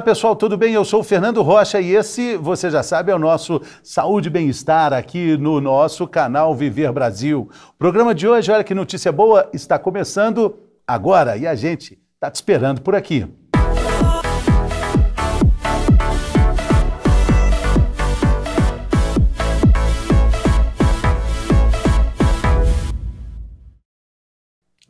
Olá pessoal, tudo bem? Eu sou o Fernando Rocha e esse, você já sabe, é o nosso Saúde e Bem-Estar aqui no nosso canal Viver Brasil. O programa de hoje, olha que notícia boa, está começando agora e a gente está te esperando por aqui.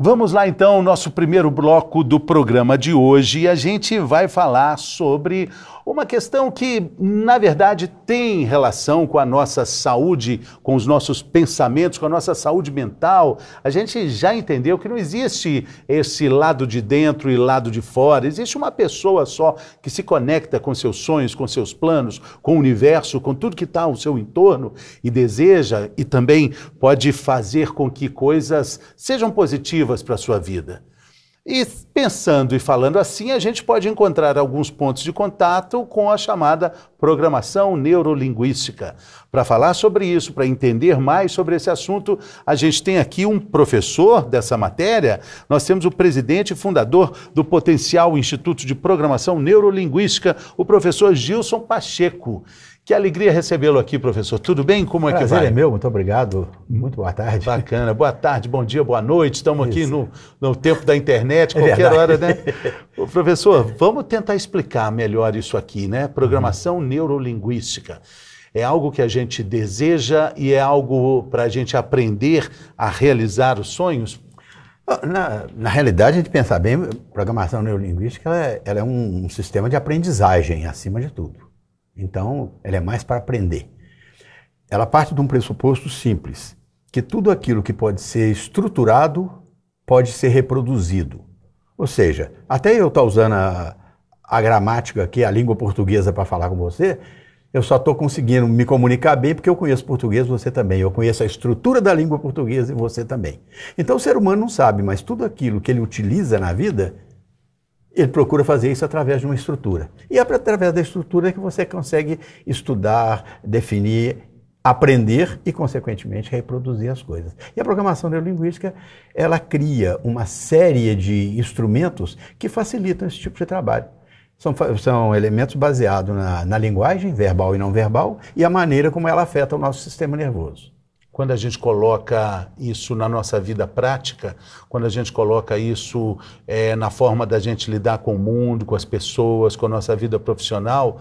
Vamos lá então, nosso primeiro bloco do programa de hoje. A gente vai falar sobre uma questão que, na verdade, tem relação com a nossa saúde, com os nossos pensamentos, com a nossa saúde mental. A gente já entendeu que não existe esse lado de dentro e lado de fora. Existe uma pessoa só que se conecta com seus sonhos, com seus planos, com o universo, com tudo que está ao seu entorno e deseja e também pode fazer com que coisas sejam positivas para a sua vida. E pensando e falando assim, a gente pode encontrar alguns pontos de contato com a chamada programação neurolinguística. Para falar sobre isso, para entender mais sobre esse assunto, a gente tem aqui um professor dessa matéria. Nós temos o presidente e fundador do Potencial Instituto de Programação Neurolinguística, o professor Gilson Pacheco. Que alegria recebê-lo aqui, professor. Tudo bem? Como é Prazer que vai? Prazer é meu, muito obrigado. Muito boa tarde. Bacana. Boa tarde, bom dia, boa noite. Estamos aqui no, no tempo da internet, é qualquer hora, né? Ô, professor, vamos tentar explicar melhor isso aqui, né? Programação uhum. neurolinguística. É algo que a gente deseja e é algo para a gente aprender a realizar os sonhos? Ah, na, na realidade, a gente pensar bem, programação neurolinguística ela é, ela é um, um sistema de aprendizagem, acima de tudo. Então, ela é mais para aprender. Ela parte de um pressuposto simples, que tudo aquilo que pode ser estruturado pode ser reproduzido. Ou seja, até eu estar tá usando a, a gramática aqui, a língua portuguesa para falar com você, eu só estou conseguindo me comunicar bem porque eu conheço português, você também. Eu conheço a estrutura da língua portuguesa e você também. Então o ser humano não sabe, mas tudo aquilo que ele utiliza na vida ele procura fazer isso através de uma estrutura. E é através da estrutura que você consegue estudar, definir, aprender e, consequentemente, reproduzir as coisas. E a programação neurolinguística, ela cria uma série de instrumentos que facilitam esse tipo de trabalho. São, são elementos baseados na, na linguagem, verbal e não verbal, e a maneira como ela afeta o nosso sistema nervoso. Quando a gente coloca isso na nossa vida prática, quando a gente coloca isso é, na forma da gente lidar com o mundo, com as pessoas, com a nossa vida profissional,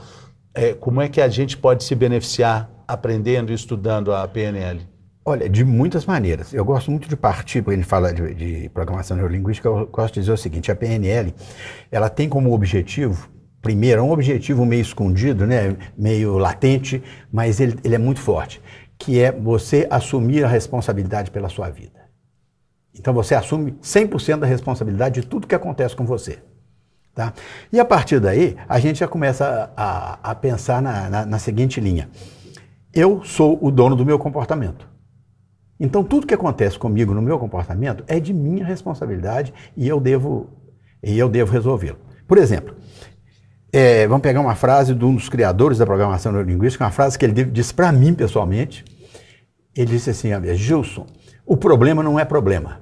é, como é que a gente pode se beneficiar aprendendo e estudando a PNL? Olha, de muitas maneiras. Eu gosto muito de partir, porque ele fala de, de, programação neurolinguística, eu gosto de dizer o seguinte, a PNL, ela tem como objetivo, primeiro, é um objetivo meio escondido, né, meio latente, mas ele, ele é muito forte que é você assumir a responsabilidade pela sua vida. Então você assume 100% da responsabilidade de tudo que acontece com você. Tá? E a partir daí, a gente já começa a, a, pensar na, na, na seguinte linha: eu sou o dono do meu comportamento. Então tudo que acontece comigo no meu comportamento é de minha responsabilidade e eu devo, e eu devo resolvê-lo. Por exemplo, é, vamos pegar uma frase de um dos criadores da programação neurolinguística, uma frase que ele disse para mim pessoalmente. Ele disse assim: Gilson, o problema não é problema.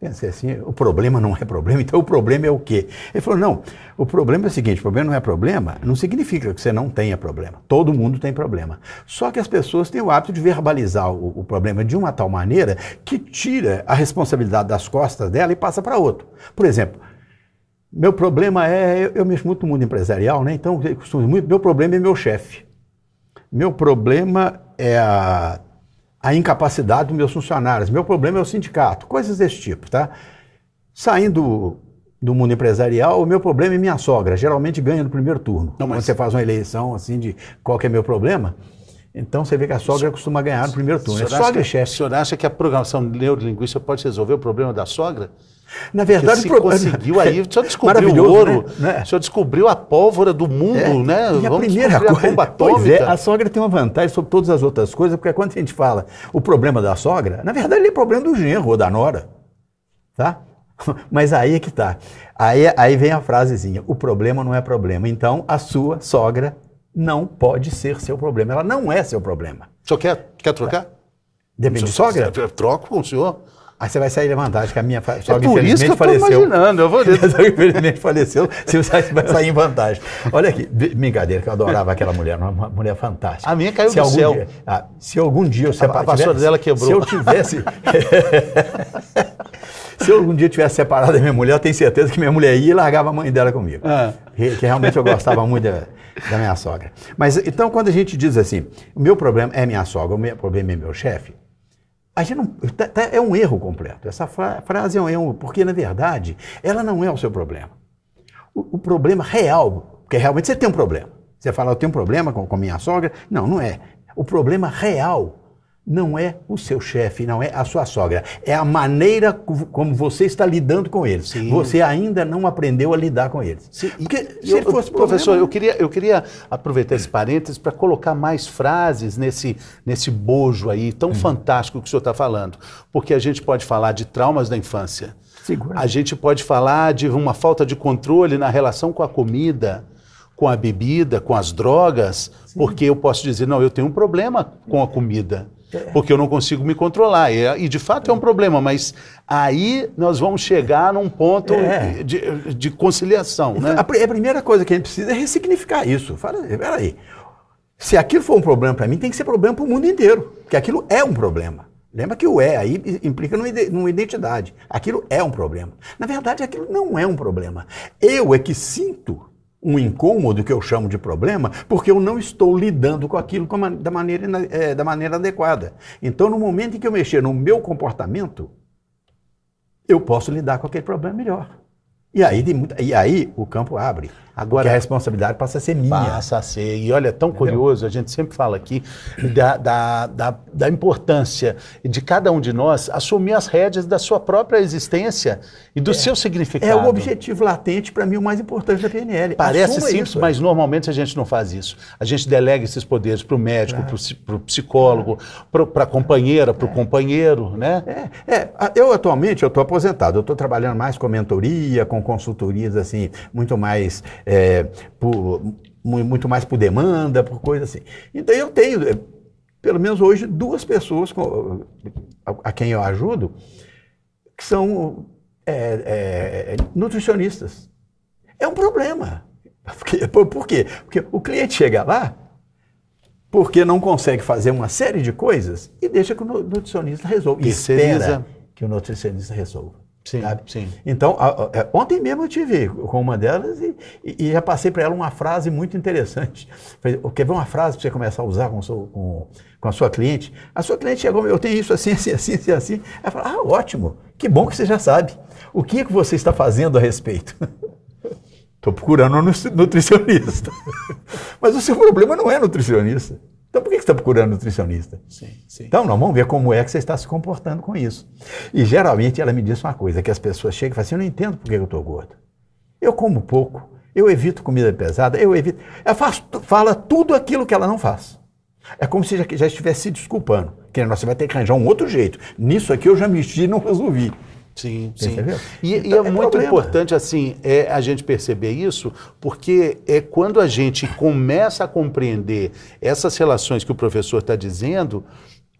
Pensei assim: o problema não é problema, então o problema é o quê? Ele falou: não, o problema é o seguinte: o problema não é problema, não significa que você não tenha problema. Todo mundo tem problema. Só que as pessoas têm o hábito de verbalizar o, o problema de uma tal maneira que tira a responsabilidade das costas dela e passa para outro. Por exemplo, meu problema é, eu, eu mexo muito no mundo empresarial, né? Então, eu costumo muito, meu problema é meu chefe. Meu problema é a, a incapacidade dos meus funcionários. Meu problema é o sindicato, coisas desse tipo, tá? Saindo do mundo empresarial, o meu problema é minha sogra. Geralmente ganha no primeiro turno. Não, mas... Quando você faz uma eleição assim de qual que é meu problema, então você vê que a sogra costuma ganhar no primeiro turno. É sogra chefe. O senhor acha que a programação neurolinguística pode resolver o problema da sogra? Na verdade, Porque se conseguiu aí, o senhor descobriu o ouro, né? né? o senhor descobriu a pólvora do mundo, é. né? E a primeira coisa, a bomba Pois é, a sogra tem uma vantagem sobre todas as outras coisas, porque quando a gente fala o problema da sogra, na verdade ele é problema do genro ou da nora, tá? Mas aí é que tá. Aí, aí vem a frasezinha, o problema não é problema. Então, a sua sogra não pode ser seu problema. Ela não é seu problema. O senhor quer, quer trocar? Depende de sogra? Troco com o senhor. Aí você vai sair em vantagem, que a minha sogra é por isso que eu faleceu. imaginando, eu vou... Minha sogra infelizmente faleceu, você vai sair em vantagem. Olha aqui, brincadeira, que eu adorava aquela mulher, uma mulher fantástica. A minha caiu se do céu. Dia, ah, se algum dia eu separar... A vassoura dela quebrou. Se eu tivesse... se eu algum dia tivesse separado da minha mulher, eu tenho certeza que minha mulher ia e largava a mãe dela comigo. Ah. Que, que, realmente eu gostava muito da, da minha sogra. Mas então, quando a gente diz assim, o meu problema é minha sogra, o meu problema é meu chefe, a gente não, tá, tá, é um erro completo. Essa fra frase é um erro, porque, na verdade, ela não é o seu problema. O, o problema real, porque realmente você tem um problema. Você fala, eu tenho um problema com, com minha sogra. Não, não é. O problema real não é o seu chefe, não é a sua sogra. É a maneira como você está lidando com eles. Sim. Você ainda não aprendeu a lidar com eles. Sim. Porque, se eu, ele fosse professor, problema... eu queria, eu queria aproveitar esse parênteses para colocar mais frases nesse, nesse bojo aí tão hum. fantástico que o senhor está falando. Porque a gente pode falar de traumas da infância. Segura. A gente pode falar de uma falta de controle na relação com a comida com a bebida, com as drogas, Sim. porque eu posso dizer, não, eu tenho um problema com a comida. É. porque eu não consigo me controlar. E, e, de fato é um problema, mas aí nós vamos chegar num ponto é. de, de, conciliação. Né? A, primeira coisa que a gente precisa é ressignificar isso. Fala, peraí. Se aquilo for um problema para mim, tem que ser problema para o mundo inteiro, porque aquilo é um problema. Lembra que o é aí implica numa identidade. Aquilo é um problema. Na verdade, aquilo não é um problema. Eu é que sinto um incômodo, que eu chamo de problema, porque eu não estou lidando com aquilo com a, da, maneira, é, da maneira adequada. Então, no momento em que eu mexer no meu comportamento, eu posso lidar com aquele problema melhor. E aí, e aí o campo abre. Agora a responsabilidade passa a ser minha. Passa a ser. E olha, é tão Entendeu? curioso, a gente sempre fala aqui da, da, da, da, importância de cada um de nós assumir as rédeas da sua própria existência e do é, seu significado. É o objetivo latente, para mim, o mais importante da PNL. Parece Assuma simples, isso, é. mas normalmente a gente não faz isso. A gente delega esses poderes para o médico, claro. É. para o psicólogo, para a companheira, para o é. companheiro, né? É. é. Eu atualmente eu estou aposentado, eu estou trabalhando mais com mentoria, com consultorias assim, muito mais é, por, muito mais por demanda, por coisa assim. Então eu tenho, é, pelo menos hoje, duas pessoas com, a, a, quem eu ajudo que são é, é, nutricionistas. É um problema. Porque, por quê? Porque o cliente chega lá porque não consegue fazer uma série de coisas e deixa que o nutricionista resolva. Terceiriza. Espera que o nutricionista resolva. Sim, sabe? sim. Então, a, a, é, ontem mesmo eu tive com uma delas e, e, e já passei para ela uma frase muito interessante. Falei, quer ver uma frase para você começar a usar com, seu, com, com, a sua cliente? A sua cliente chegou, eu tenho isso assim, assim, assim, assim, assim. Ela falou, ah, ótimo, que bom que você já sabe. O que é que você está fazendo a respeito? Estou procurando um nutricionista. Mas o seu problema não é nutricionista. Então por que você está procurando nutricionista? Sim, sim. Então nós vamos ver como é que você está se comportando com isso. E geralmente ela me diz uma coisa, que as pessoas chegam e falam assim, eu não entendo por que eu estou gordo. Eu como pouco, eu evito comida pesada, eu evito... Ela faz, fala tudo aquilo que ela não faz. É como se já, já estivesse se desculpando. Que você vai ter que arranjar um outro jeito. Nisso aqui eu já mexi e não resolvi. Sim, sim. E, então, e é, é, muito problema. importante assim é a gente perceber isso, porque é quando a gente começa a compreender essas relações que o professor está dizendo,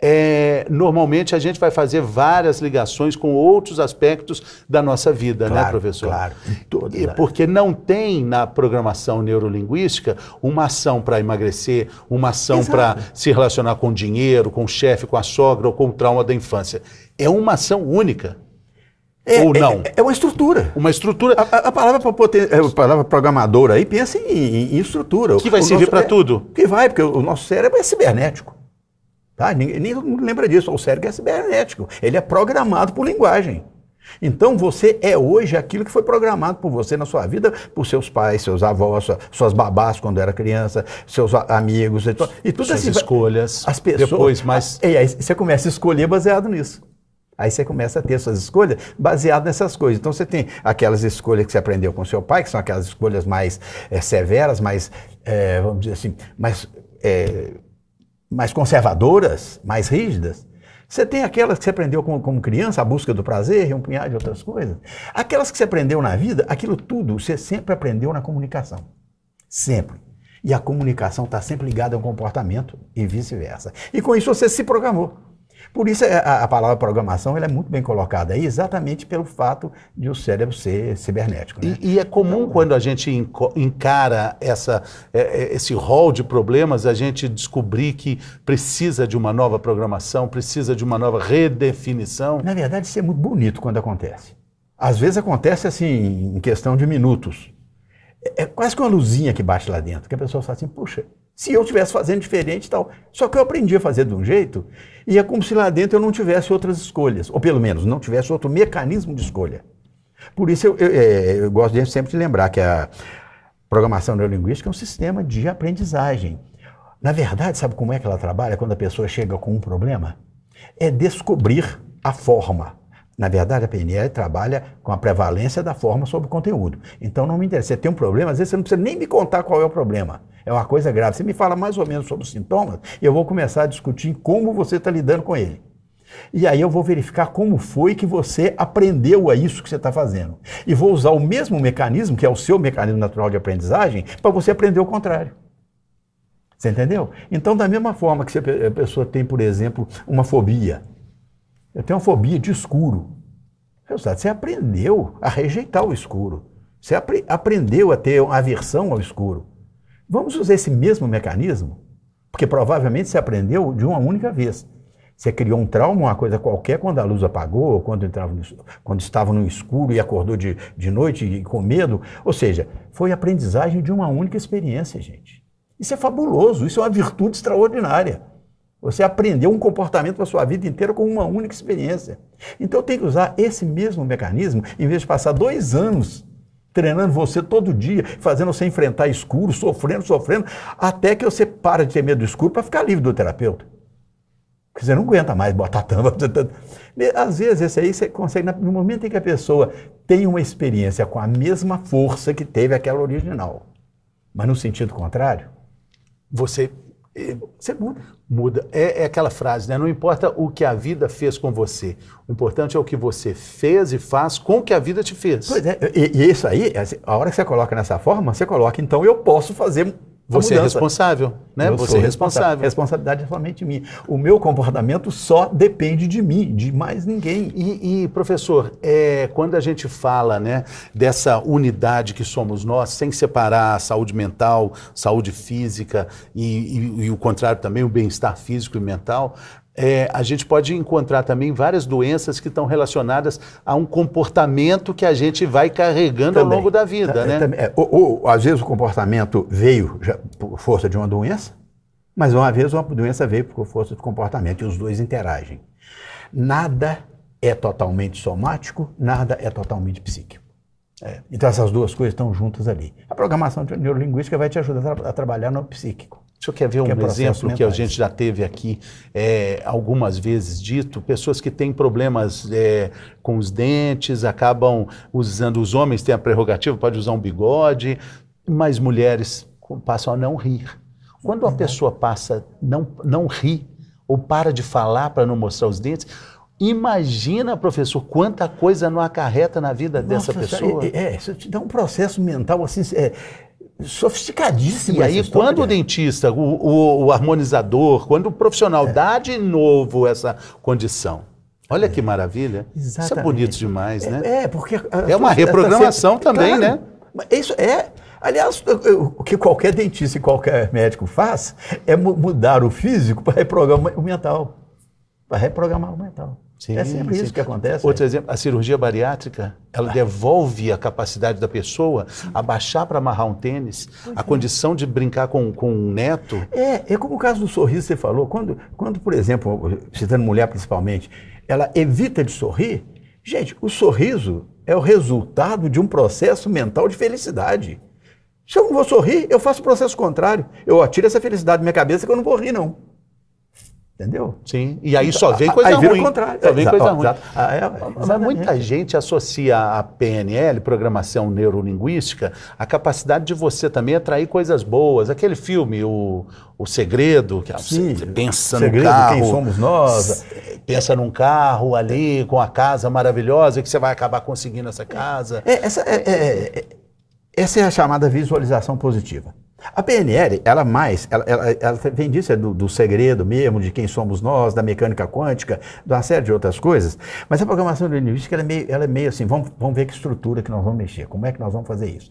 é, normalmente a gente vai fazer várias ligações com outros aspectos da nossa vida, né, claro, né, professor? Claro, E, porque não tem na programação neurolinguística uma ação para emagrecer, uma ação para se relacionar com dinheiro, com o chefe, com a sogra ou com o trauma da infância. É uma ação única. É, Ou é, não? É, é, uma estrutura. Uma estrutura. A, a palavra, a palavra é, programadora aí pensa em, em estrutura. Que vai o servir para é, tudo. Que vai, porque o nosso cérebro é cibernético. Tá? Ninguém, nem todo mundo lembra disso. O cérebro é cibernético. Ele é programado por linguagem. Então você é hoje aquilo que foi programado por você na sua vida, por seus pais, seus avós, sua, suas babás quando era criança, seus amigos e, to, e tudo Suas assim, escolhas. As pessoas. Depois, mas. A, aí você começa a escolher baseado nisso. Aí você começa a ter suas escolhas baseadas nessas coisas. Então você tem aquelas escolhas que você aprendeu com seu pai, que são aquelas escolhas mais é, severas, mais, é, vamos dizer assim, mais, é, mais conservadoras, mais rígidas. Você tem aquelas que você aprendeu como, como criança, a busca do prazer e um punhado de outras coisas. Aquelas que você aprendeu na vida, aquilo tudo você sempre aprendeu na comunicação. Sempre. E a comunicação está sempre ligada ao comportamento e vice-versa. E com isso você se programou. Por isso é, a, a palavra programação é muito bem colocada, exatamente pelo fato de o cérebro ser cibernético. Né? E, e, é comum então, quando a gente encara essa, é, é, esse rol de problemas, a gente descobrir que precisa de uma nova programação, precisa de uma nova redefinição. Na verdade, isso é muito bonito quando acontece. Às vezes acontece assim, em questão de minutos. É quase que uma luzinha que bate lá dentro, que a pessoa fala assim, puxa, se eu estivesse fazendo diferente e tal. Só que eu aprendi a fazer de um jeito e é como se lá dentro eu não tivesse outras escolhas, ou pelo menos não tivesse outro mecanismo de escolha. Por isso eu, eu, é, eu, gosto de sempre de lembrar que a programação neurolinguística é um sistema de aprendizagem. Na verdade, sabe como é que ela trabalha quando a pessoa chega com um problema? É descobrir a forma. Na verdade, a PNL trabalha com a prevalência da forma sobre o conteúdo. Então, não me interessa. Você tem um problema, às vezes você não precisa nem me contar qual é o problema. É uma coisa grave. Você me fala mais ou menos sobre os sintomas e eu vou começar a discutir como você está lidando com ele. E aí eu vou verificar como foi que você aprendeu a isso que você está fazendo. E vou usar o mesmo mecanismo, que é o seu mecanismo natural de aprendizagem, para você aprender o contrário. Você entendeu? Então, da mesma forma que a pessoa tem, por exemplo, uma fobia. Eu tenho uma fobia de escuro. você aprendeu a rejeitar o escuro. Você aprendeu a ter aversão ao escuro. Vamos usar esse mesmo mecanismo? Porque provavelmente você aprendeu de uma única vez. Você criou um trauma, uma coisa qualquer, quando a luz apagou, ou quando, entrava no, quando estava no escuro e acordou de, de noite e com medo. Ou seja, foi aprendizagem de uma única experiência, gente. Isso é fabuloso, isso é uma virtude extraordinária. Você aprendeu um comportamento a sua vida inteira com uma única experiência. Então tem que usar esse mesmo mecanismo, em vez de passar dois anos treinando você todo dia, fazendo você enfrentar escuro, sofrendo, sofrendo, até que você para de ter medo do escuro para ficar livre do terapeuta. Porque você não aguenta mais botar tampa. Né? Às vezes, esse aí você consegue, no momento em que a pessoa tem uma experiência com a mesma força que teve aquela original, mas no sentido contrário, você você muda. Muda. É, é, aquela frase, né? Não importa o que a vida fez com você. O importante é o que você fez e faz com o que a vida te fez. Pois é, e, e isso aí, assim, a hora que você coloca nessa forma, você coloca, então eu posso fazer você é, é responsável, né? Eu Você é responsável. A responsabilidade é somente minha. O meu comportamento só depende de mim, de mais ninguém. E, e professor, é, quando a gente fala né, dessa unidade que somos nós, sem separar a saúde mental, saúde física e, e, e o contrário também, o bem-estar físico e mental, é, a gente pode encontrar também várias doenças que estão relacionadas a um comportamento que a gente vai carregando também, ao longo da vida, é, né? é, ou, ou, às vezes o comportamento veio já, por força de uma doença, mas uma vez uma doença veio por força do comportamento e os dois interagem. Nada é totalmente somático, nada é totalmente psíquico. É, então essas duas coisas estão juntas ali. A programação neurolinguística vai te ajudar a, tra a trabalhar no psíquico. O senhor quer ver que um é exemplo que a gente já teve aqui é, algumas vezes dito? Pessoas que têm problemas é, com os dentes, acabam usando. Os homens têm a prerrogativa, pode usar um bigode, mas mulheres passam a não rir. Quando a pessoa passa, não, não ri, ou para de falar para não mostrar os dentes, Imagina, professor, quanta coisa não acarreta na vida Nossa, dessa é, pessoa. É, é, isso te dá um processo mental assim, é, sofisticadíssimo. E aí, quando o dentista, o, o, o, harmonizador, quando o profissional é. dá de novo essa condição. Olha é. que maravilha. Exatamente. Isso é bonito demais, né? é, né? É, porque. A, é uma reprogramação tá sempre, também, claro, né? Isso é. Aliás, o que qualquer dentista e qualquer médico faz é mudar o físico para reprogramar o mental. Para reprogramar o mental. Sim, é sempre sim. isso que acontece. Outro aí. Né? exemplo, a cirurgia bariátrica, ela é. devolve a capacidade da pessoa sim. a baixar para amarrar um tênis, pois a é. condição de brincar com, com um neto. É, é como o caso do sorriso que você falou. Quando, quando, por exemplo, citando mulher principalmente, ela evita de sorrir, gente, o sorriso é o resultado de um processo mental de felicidade. Se eu não vou sorrir, eu faço o processo contrário. Eu atiro essa felicidade da minha cabeça que eu não vou rir, não. Entendeu? Sim. E aí então, só vem coisa aí, ruim. Aí o contrário. Só vem coisa ruim. Ah, é, é, Mas muita gente associa a PNL, Programação Neurolinguística, a capacidade de você também atrair coisas boas. Aquele filme, O, o Segredo, que é Sim. você pensa no num carro. quem somos nós. Pensa num carro ali, com a casa maravilhosa, que você vai acabar conseguindo essa casa. É, essa, é, é, essa é a chamada visualização positiva. A PNL, ela mais, ela, ela, ela vem disso, é do, do, segredo mesmo, de quem somos nós, da mecânica quântica, de uma série de outras coisas, mas a programação linguística ela é meio, ela é meio assim, vamos, vamos ver que estrutura que nós vamos mexer, como é que nós vamos fazer isso.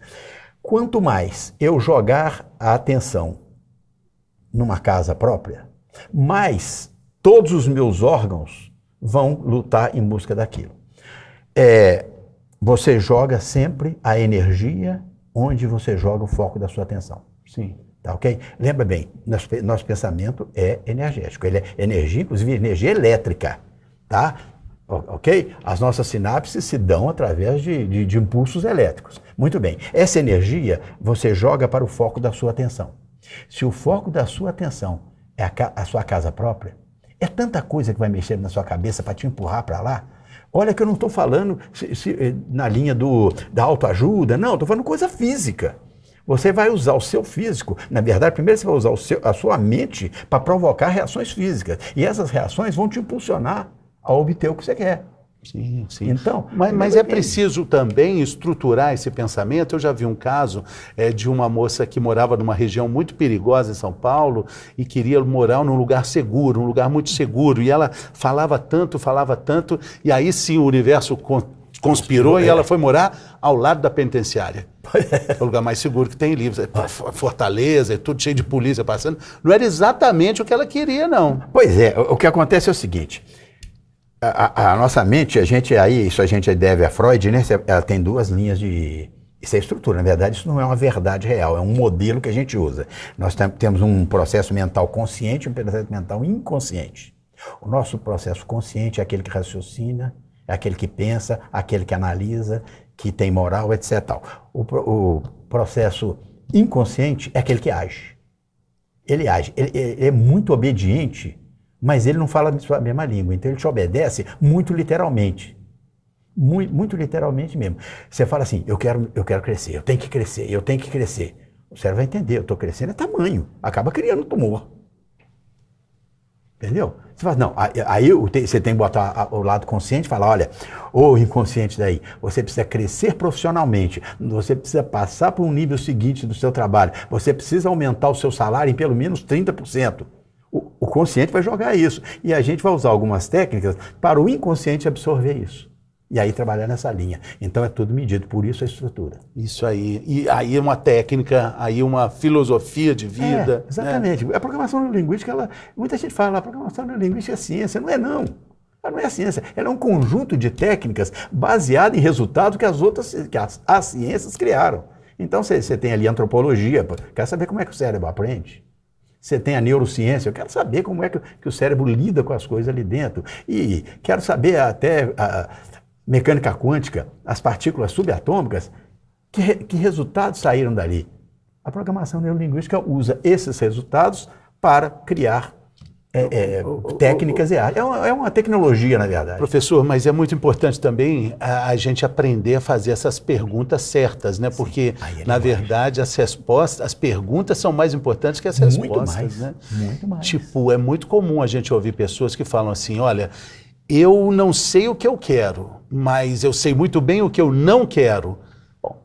Quanto mais eu jogar a atenção numa casa própria, mais todos os meus órgãos vão lutar em busca daquilo. É, você joga sempre a energia onde você joga o foco da sua atenção. Sim. Tá ok? Lembra bem, nosso, nosso pensamento é energético. Ele é energia, inclusive energia elétrica. Tá? Ok? As nossas sinapses se dão através de, de, de impulsos elétricos. Muito bem. Essa energia você joga para o foco da sua atenção. Se o foco da sua atenção é a, a sua casa própria, é tanta coisa que vai mexer na sua cabeça para te empurrar para lá. Olha que eu não estou falando se, se, eh, na linha do, da autoajuda, não, estou falando coisa física. Você vai usar o seu físico, na verdade, primeiro você vai usar seu, a sua mente para provocar reações físicas. E essas reações vão te impulsionar a obter o que você quer. Sim, sim. Então, mas, é mas é preciso também estruturar esse pensamento. Eu já vi um caso é, de uma moça que morava numa região muito perigosa em São Paulo e queria morar num lugar seguro, um lugar muito seguro. E ela falava tanto, falava tanto, e aí sim o universo Conspirou e é. ela foi morar ao lado da penitenciária. É o lugar mais seguro que tem livros. É fortaleza, e tudo cheio de polícia passando. Não era exatamente o que ela queria, não. Pois é, o que acontece é o seguinte. A, a, a nossa mente, a gente aí, isso a gente deve a Freud, né? Ela tem duas linhas de, isso é estrutura, na verdade, isso não é uma verdade real, é um modelo que a gente usa. Nós temos um processo mental consciente e um processo mental inconsciente. O nosso processo consciente é aquele que raciocina, é aquele que pensa, aquele que analisa, que tem moral, etc. O, o processo inconsciente é aquele que age. Ele age, ele, ele é muito obediente, mas ele não fala a mesma língua, então ele te obedece muito literalmente. Muito, muito, literalmente mesmo. Você fala assim, eu quero, eu quero crescer, eu tenho que crescer, eu tenho que crescer. O cérebro vai entender, eu estou crescendo é tamanho, acaba criando tumor. Entendeu? Você fala, não, aí você tem que botar o lado consciente e falar, olha, ou inconsciente daí, você precisa crescer profissionalmente, você precisa passar para um nível seguinte do seu trabalho, você precisa aumentar o seu salário em pelo menos 30%. O, o consciente vai jogar isso. E a gente vai usar algumas técnicas para o inconsciente absorver isso e aí trabalhar nessa linha. Então é tudo medido, por isso a estrutura. Isso aí. E aí é uma técnica, aí uma filosofia de vida. É, exatamente. Né? A programação linguística, ela, muita gente fala, a programação linguística é ciência. Não é não. Ela não é ciência, ela é um conjunto de técnicas baseado em resultados que as outras, que as, as ciências criaram. Então você tem ali antropologia, quer saber como é que o cérebro aprende. Você tem a neurociência, eu quero saber como é que, que, o cérebro lida com as coisas ali dentro. E quero saber até a, mecânica quântica, as partículas subatômicas, que, que resultados saíram dali? A programação neurolinguística usa esses resultados para criar é, é, técnicas e artes. É uma, é uma tecnologia, na verdade. Professor, mas é muito importante também a, a gente aprender a fazer essas perguntas certas, né? Porque, é na verdade, as respostas, as perguntas são mais importantes que as muito respostas, mais, né? Muito mais. Tipo, é muito comum a gente ouvir pessoas que falam assim, olha, eu não sei o que eu quero, mas eu sei muito bem o que eu não quero. Bom,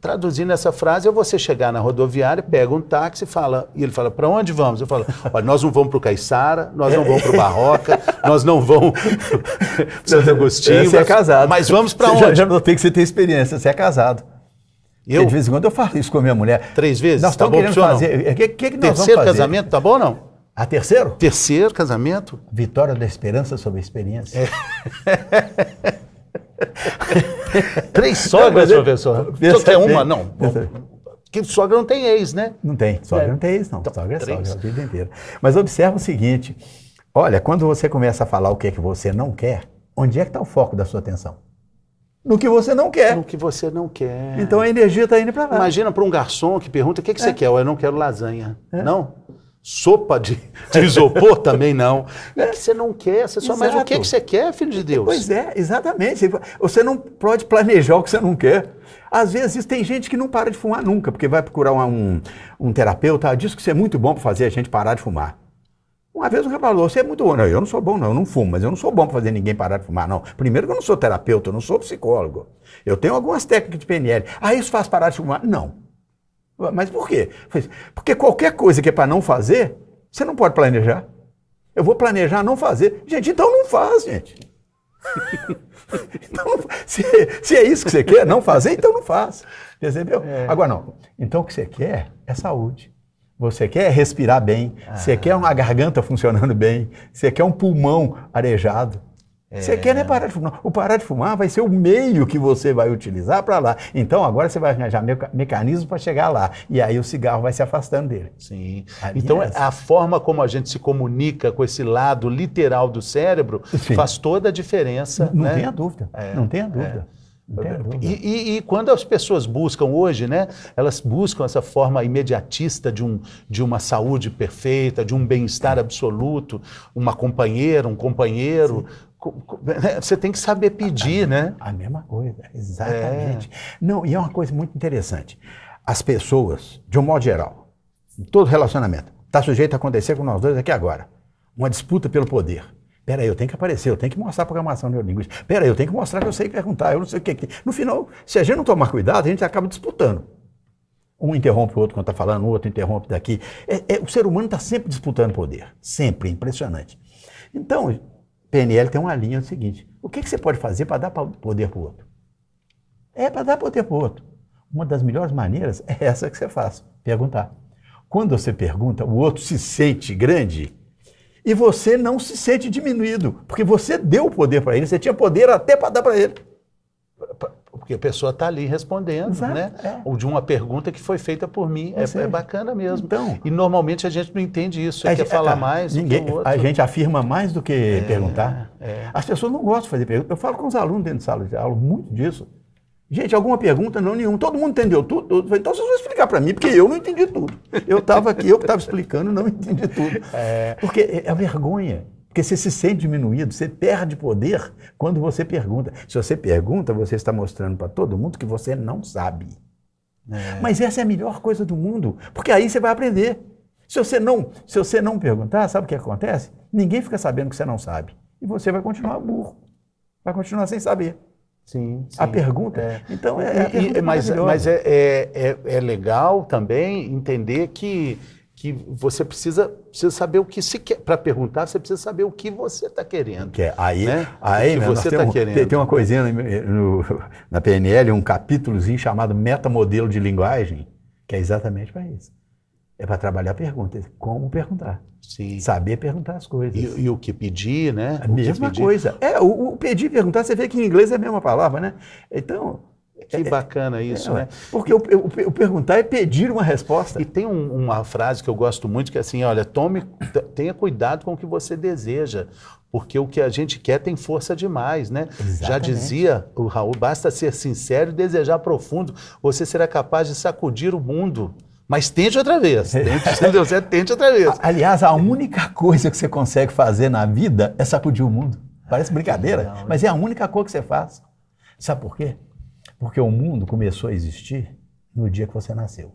traduzindo essa frase, é você chegar na rodoviária, pega um táxi e fala, e ele fala, para onde vamos? Eu falo, olha, nós não vamos para o Caiçara, nós não vamos para o Barroca, nós não vamos para Santo Agostinho. Você é casado. Mas vamos para onde? Já, já notei que você tem experiência, você é casado. Eu? de vez em quando eu falo isso com a minha mulher. Três vezes? Nós estamos tá, tá querendo fazer. O que, que, que nós Terceiro vamos fazer? casamento, tá bom ou não? A terceiro? Terceiro casamento. Vitória da esperança sobre a experiência. É. Três sogras, não, é- professor. Só tem é uma, não. Pensa. Que sogra não tem ex, né? Não tem, sogra é. não tem ex, não. Então, sogra é três. sogra a vida inteira. Mas observa o seguinte: olha, quando você começa a falar o que é que você não quer, onde é que está o foco da sua atenção? No que você não quer. No que você não quer. Então a energia está indo para lá. Imagina para um garçom que pergunta: o que, é que é. você quer? Eu não quero lasanha. É. Não? Sopa de, de isopor também não. É. Você não quer, você só, mas o que, que você quer, filho de Deus? Pois é, exatamente. Você não pode planejar o que você não quer. Às vezes tem gente que não para de fumar nunca, porque vai procurar um, um terapeuta, ah, diz que isso é muito bom para fazer a gente parar de fumar. Uma vez o cara falou, você é muito bom. Não, eu não sou bom, não, eu não fumo, mas eu não sou bom para fazer ninguém parar de fumar, não. Primeiro que eu não sou terapeuta, eu não sou psicólogo. Eu tenho algumas técnicas de PNL. Ah, isso faz parar de fumar? Não. Mas por quê? Porque qualquer coisa que é para não fazer, você não pode planejar. Eu vou planejar não fazer. Gente, então não faz, gente. então, se, se, é isso que você quer, não fazer, então não faz. Entendeu? É. Agora não. Então o que você quer é saúde. Você quer respirar bem, ah. você quer uma garganta funcionando bem, você quer um pulmão arejado. Você quer né, parar de fumar. O parar de fumar vai ser o meio que você vai utilizar para lá. Então agora você vai arranjar meca mecanismos para chegar lá. E aí o cigarro vai se afastando dele. Sim. então a forma como a gente se comunica com esse lado literal do cérebro Sim. faz toda a diferença. Não né? tenha dúvida. É. Não tenha é. dúvida. É. E, e, e, quando as pessoas buscam hoje, né, elas buscam essa forma imediatista de, um, de uma saúde perfeita, de um bem-estar absoluto, uma companheira, um companheiro, Sim. Né, você tem que saber pedir, a, né? A mesma coisa, exatamente. É. Não, e é uma coisa muito interessante. As pessoas, de um modo geral, em todo relacionamento, está sujeito a acontecer com nós dois aqui agora. Uma disputa pelo poder. Peraí, eu tenho que aparecer, eu tenho que mostrar a programação neurolinguística. Peraí, eu tenho que mostrar que eu sei perguntar, eu não sei o que. que... No final, se a gente não tomar cuidado, a gente acaba disputando. Um interrompe o outro quando está falando, o outro interrompe daqui. É, é, o ser humano está sempre disputando poder. Sempre, impressionante. Então, PNL tem uma linha é seguinte: o que, que você pode fazer para é dar poder para o outro? É para dar poder para o outro. Uma das melhores maneiras é essa que você faz: perguntar. Quando você pergunta, o outro se sente grande e você não se sente diminuído, porque você deu o poder para ele, você tinha poder até para dar para ele porque a pessoa está ali respondendo, Exato, né? É. Ou de uma pergunta que foi feita por mim. É, é, é, bacana mesmo. Então, e normalmente a gente não entende isso. É, quer falar mais ninguém, A gente afirma mais do que é, perguntar. É. As pessoas não gostam de fazer perguntas. Eu falo com os alunos dentro de sala de aula muito disso. Gente, alguma pergunta? Não, nenhum. Todo mundo entendeu tudo? tudo. Então vocês vão explicar para mim, porque eu não entendi tudo. Eu estava aqui, eu que estava explicando, não entendi tudo. Porque é vergonha. Porque você se sente diminuído, você perde poder quando você pergunta. Se você pergunta, você está mostrando para todo mundo que você não sabe. É. Mas essa é a melhor coisa do mundo, porque aí você vai aprender. Se você não, se você não perguntar, sabe o que acontece? Ninguém fica sabendo que você não sabe. E você vai continuar burro. Vai continuar sem saber. Sim, sim. A pergunta. É. Então é, é a pergunta mas é, mas é, é, é, é legal também entender que que você precisa, precisa saber o que se quer. Para perguntar, você precisa saber o que você está querendo. Que é, aí, né? aí o que né, você está querendo. Tem, tem, uma coisinha no, na PNL, um capítulozinho chamado metamodelo de linguagem, que é exatamente para isso. É para trabalhar perguntas. Como perguntar? Sim. Saber perguntar as coisas. E, e o que pedir, né? A o mesma pedir. coisa. É, o, o pedir e perguntar, você vê que em inglês é a mesma palavra, né? Então, que é, é, bacana isso, né? é, né? Porque e, o, o, o, perguntar é pedir uma resposta. E tem um, uma frase que eu gosto muito que é assim, olha, tome, tenha cuidado com o que você deseja, porque o que a gente quer tem força demais, né? Exatamente. Já dizia o Raul, basta ser sincero e desejar profundo, você será capaz de sacudir o mundo. Mas tente outra vez. Tente, você tente outra vez. Aliás, a única coisa que você consegue fazer na vida é sacudir o mundo. Parece brincadeira, não. mas é a única coisa que você faz. Sabe por quê? Porque o mundo começou a existir no dia que você nasceu.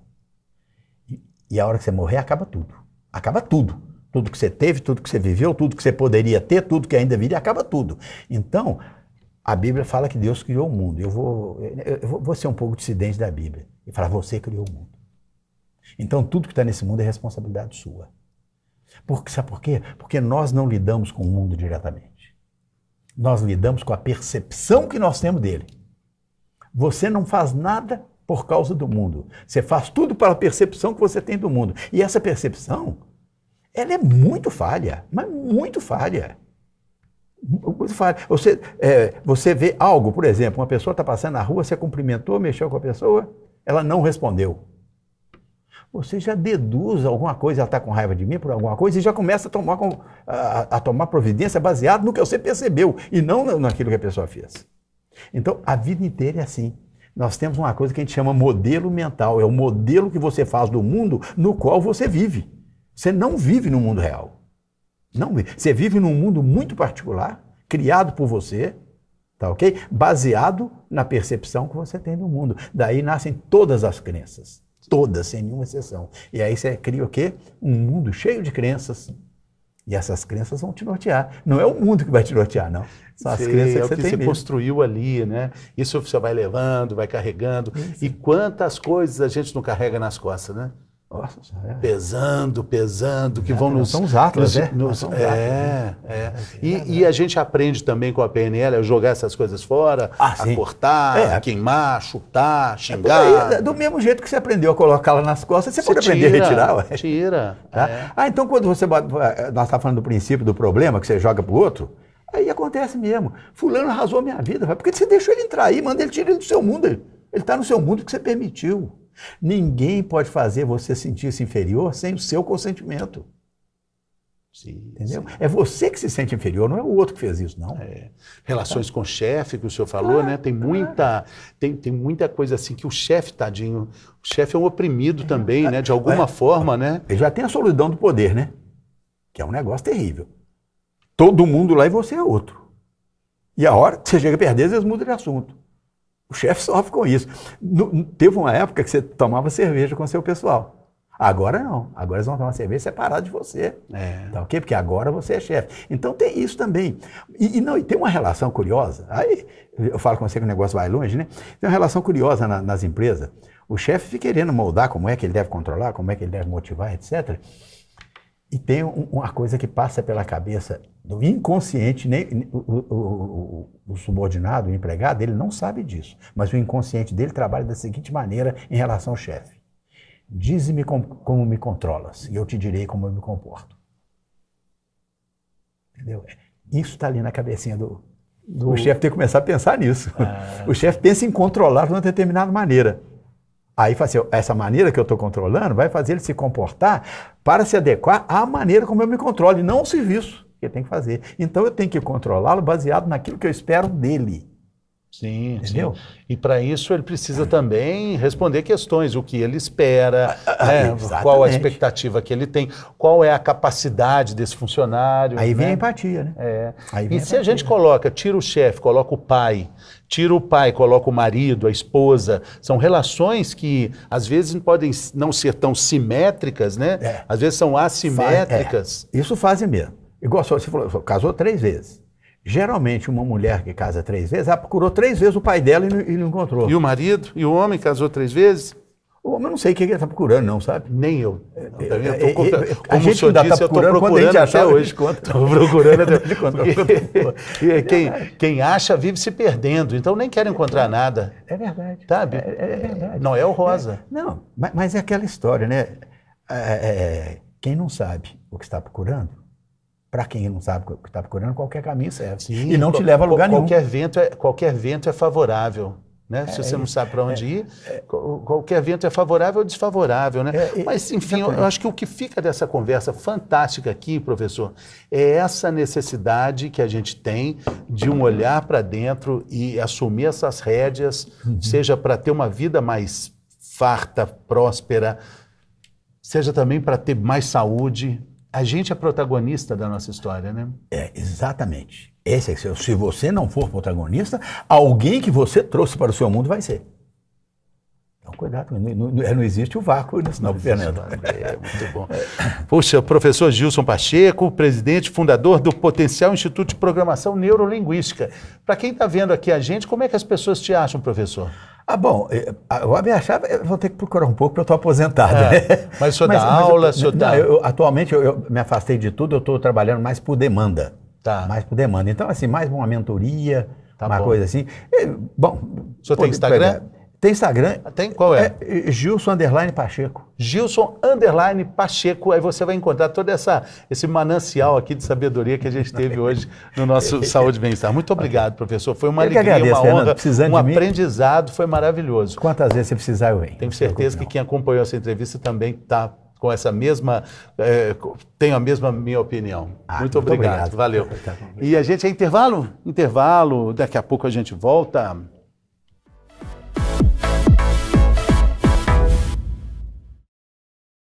E, e a hora que você morrer, acaba tudo. Acaba tudo. Tudo que você teve, tudo que você viveu, tudo que você poderia ter, tudo que ainda viria, acaba tudo. Então, a Bíblia fala que Deus criou o mundo. Eu vou, eu vou, ser um pouco dissidente da Bíblia e falar: você criou o mundo. Então, tudo que está nesse mundo é responsabilidade sua. Porque, sabe por quê? Porque nós não lidamos com o mundo diretamente. Nós lidamos com a percepção que nós temos dele. Você não faz nada por causa do mundo. Você faz tudo pela percepção que você tem do mundo. E essa percepção, ela é muito falha, mas muito falha. Muito falha. Você, é, você vê algo, por exemplo, uma pessoa está passando na rua, você cumprimentou, mexeu com a pessoa, ela não respondeu. Você já deduz alguma coisa, ela está com raiva de mim por alguma coisa, e já começa a tomar, a, a tomar providência baseado no que você percebeu e não naquilo que a pessoa fez. Então, a vida inteira é assim. Nós temos uma coisa que a gente chama modelo mental. É o modelo que você faz do mundo no qual você vive. Você não vive no mundo real. Não vive. Você vive num mundo muito particular, criado por você, tá ok? Baseado na percepção que você tem do mundo. Daí nascem todas as crenças. Todas, sem nenhuma exceção. E aí você cria o quê? Um mundo cheio de crenças, e essas crenças vão te nortear. Não é o mundo que vai te nortear, não. São as Sim, crenças que é você que tem você mesmo. construiu ali, né? Isso você vai levando, vai carregando. Isso. E quantas coisas a gente não carrega nas costas, né? Nossa, é. pesando, pesando, que é, vão nos. São os atlas, né? Nos, é? são é, atlas, é. Né? é. é e, e, a gente aprende também com a PNL a jogar essas coisas fora, ah, a cortar, a queimar, chutar, xingar. Aí, do mesmo jeito que você aprendeu a colocá-la nas costas, você, você pode aprender tira, a retirar. Ué. Tira. Tá? Ah, então quando você. Nós estávamos falando do princípio do problema, que você joga para o outro. Aí acontece mesmo. Fulano arrasou a minha vida. Por que você deixou ele entrar aí? Manda ele tirar ele do seu mundo. Ele está no seu mundo que você permitiu. Ninguém pode fazer você sentir-se inferior sem o seu consentimento. Sim, Entendeu? Sim. É você que se sente inferior, não é o outro que fez isso, não. É. Relações tá. com o chefe, que o senhor falou, claro, né? Tem claro. muita, tem, tem muita coisa assim que o chefe, tadinho, o chefe é um oprimido é, também, é, né? De alguma é. forma, né? Ele já tem a solidão do poder, né? Que é um negócio terrível. Todo mundo lá e você é outro. E a hora que você chega a perder, vezes muda de assunto. O chefe sofre com isso. No, teve uma época que você tomava cerveja com seu pessoal. Agora não. Agora eles vão tomar cerveja separado de você. É. Tá ok? Porque agora você é chefe. Então tem isso também. E, e, não, e tem uma relação curiosa. Aí eu falo com você que o negócio vai longe, né? Tem uma relação curiosa na, nas empresas. O chefe fica querendo moldar como é que ele deve controlar, como é que ele deve motivar, etc. E tem uma coisa que passa pela cabeça do inconsciente, nem, o, o, o, o, subordinado, o empregado, ele não sabe disso. Mas o inconsciente dele trabalha da seguinte maneira em relação ao chefe: Dize-me com, como me controlas, e eu te direi como eu me comporto. Entendeu? Isso está ali na cabecinha do. do... O chefe tem que começar a pensar nisso. Ah. O chefe pensa em controlar de uma determinada maneira. Aí assim, essa maneira que eu estou controlando vai fazer ele se comportar para se adequar à maneira como eu me controlo, e não ao serviço que ele tem que fazer. Então eu tenho que controlá-lo baseado naquilo que eu espero dele. Sim, entendeu? Sim. E para isso ele precisa também responder questões, o que ele espera, ah, ah, ah né? qual a expectativa que ele tem, qual é a capacidade desse funcionário. Aí né? vem a empatia, né? É. Aí vem e a se empatia. a gente coloca, tira o chefe, coloca o pai, tira o pai, coloca o marido, a esposa. São relações que às vezes podem não ser tão simétricas, né? É. Às vezes são assimétricas. Faz, é. Isso fazem mesmo. Igual você falou, casou três vezes. Geralmente, uma mulher que casa três vezes, ela procurou três vezes o pai dela e não, e não encontrou. E o marido? E o homem casou três vezes? O homem não sei o que ele está procurando, não, sabe? Nem eu. eu, é, também, é, eu tô, a gente ainda está procurando, quando hoje. Estou procurando até hoje. Porque, quem, quem acha vive se perdendo, então nem quer encontrar nada. É verdade. Sabe? É, é verdade. Noel é Rosa. É, não, mas, mas, é aquela história, né? É, quem não sabe o que está procurando, para quem não sabe o que está procurando, qualquer caminho serve. Sim, e não te leva a lugar nenhum. Qualquer vento é, qualquer vento é favorável. Né? É, Se você é não sabe para onde é, ir, é, qualquer vento é favorável ou desfavorável. Né? É, é, Mas, enfim, eu, eu acho que o que fica dessa conversa fantástica aqui, professor, é essa necessidade que a gente tem de um olhar para dentro e assumir essas rédeas, uhum. seja para ter uma vida mais farta, próspera, seja também para ter mais saúde, a gente é protagonista da nossa história, né? É, exatamente. Esse é seu. Se você não for protagonista, alguém que você trouxe para o seu mundo vai ser. Então, cuidado, não, não, não é, existe o vácuo nisso, não, não Fernando. É, muito bom. É. Puxa, professor Gilson Pacheco, presidente fundador do Potencial Instituto de Programação Neurolinguística. Para quem está vendo aqui a gente, como é que as pessoas te acham, professor? Ah, bom, eh, ah, eu ameaçava, eu vou ter que procurar um pouco, porque eu estou aposentado. É, né? mas o senhor mas, dá mas, aula, o senhor não, dá... Eu, atualmente eu, eu, me afastei de tudo, eu estou trabalhando mais por demanda. Tá. Mais por demanda. Então, assim, mais uma mentoria, tá uma bom. coisa assim. E, eh, bom... O senhor pô, tem é, Instagram? Tem Instagram? Tem? Qual é? é? é Gilson Underline Pacheco. Gilson Underline Pacheco. Aí você vai encontrar todo essa, esse manancial aqui de sabedoria que a gente teve hoje no nosso Saúde e Bem-Estar. Muito obrigado, professor. Foi uma eu alegria, agradeço, uma honra, Fernando, um aprendizado. Foi maravilhoso. Quantas vezes você precisar, eu venho. Tenho certeza que quem acompanhou essa entrevista também está com essa mesma, é, a mesma minha opinião. Ah, muito, muito obrigado. obrigado. Valeu. Tá e a gente é intervalo? Intervalo. Daqui a pouco a gente volta. Bye.